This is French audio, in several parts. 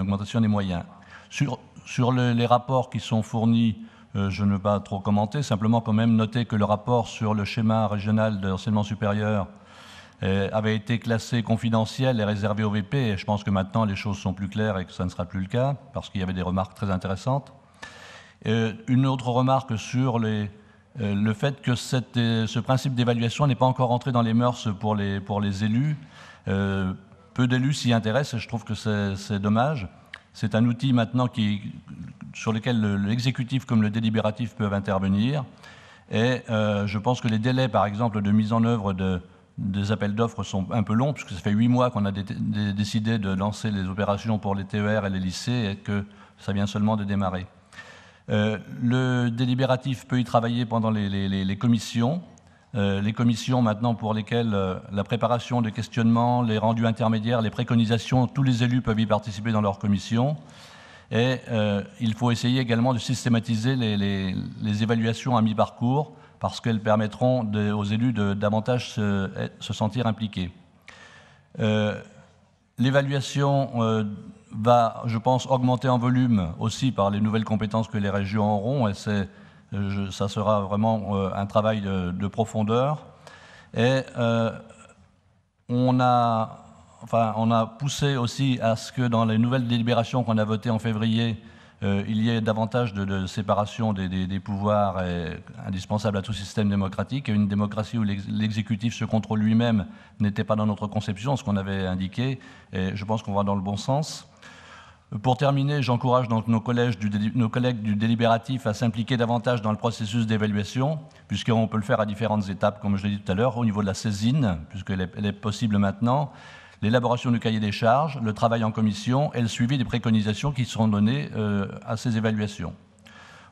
augmentation des moyens. Sur, sur les rapports qui sont fournis, euh, je ne vais pas trop commenter, simplement quand même noter que le rapport sur le schéma régional d'enseignement supérieur euh, avait été classé confidentiel et réservé au VP, et je pense que maintenant les choses sont plus claires et que ça ne sera plus le cas, parce qu'il y avait des remarques très intéressantes. Euh, une autre remarque sur les, le fait que ce principe d'évaluation n'est pas encore entré dans les mœurs pour les, pour les élus. Peu d'élus s'y intéressent et je trouve que c'est dommage. C'est un outil maintenant qui, sur lequel l'exécutif comme le délibératif peuvent intervenir. Et euh, je pense que les délais, par exemple, de mise en œuvre de, des appels d'offres sont un peu longs, puisque ça fait huit mois qu'on a décidé de lancer les opérations pour les TER et les lycées et que ça vient seulement de démarrer. Euh, le délibératif peut y travailler pendant les commissions. Euh, les commissions maintenant pour lesquelles euh, la préparation des questionnements, les rendus intermédiaires, les préconisations, tous les élus peuvent y participer dans leur commission. Et euh, il faut essayer également de systématiser les, évaluations à mi-parcours parce qu'elles permettront aux élus de davantage se, sentir impliqués. L'évaluation va, je pense, augmenter en volume aussi par les nouvelles compétences que les régions auront ça sera vraiment euh, un travail de, profondeur. Et euh, on, a, on a poussé aussi à ce que dans les nouvelles délibérations qu'on a votées en février, euh, il y ait davantage de, séparation des, des pouvoirs indispensables à tout système démocratique. Et une démocratie où l'exécutif se contrôle lui-même n'était pas dans notre conception, ce qu'on avait indiqué. Et je pense qu'on va dans le bon sens. Pour terminer, j'encourage donc nos, collèges nos collègues du délibératif à s'impliquer davantage dans le processus d'évaluation, puisqu'on peut le faire à différentes étapes, comme je l'ai dit tout à l'heure, au niveau de la saisine, puisqu'elle est, elle est possible maintenant, l'élaboration du cahier des charges, le travail en commission et le suivi des préconisations qui seront données euh, à ces évaluations.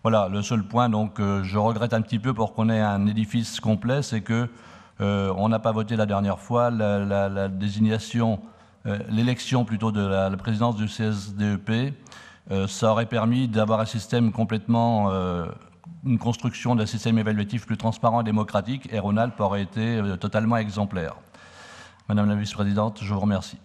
Voilà, le seul point, donc, euh, je regrette un petit peu pour qu'on ait un édifice complet, c'est qu'on euh, n'a pas voté la dernière fois la désignation euh, l'élection plutôt de la, présidence du CSDEP, euh, ça aurait permis d'avoir un système complètement, euh, une construction d'un système évaluatif plus transparent et démocratique, et Ronald aurait été totalement exemplaire. Madame la vice-présidente, je vous remercie.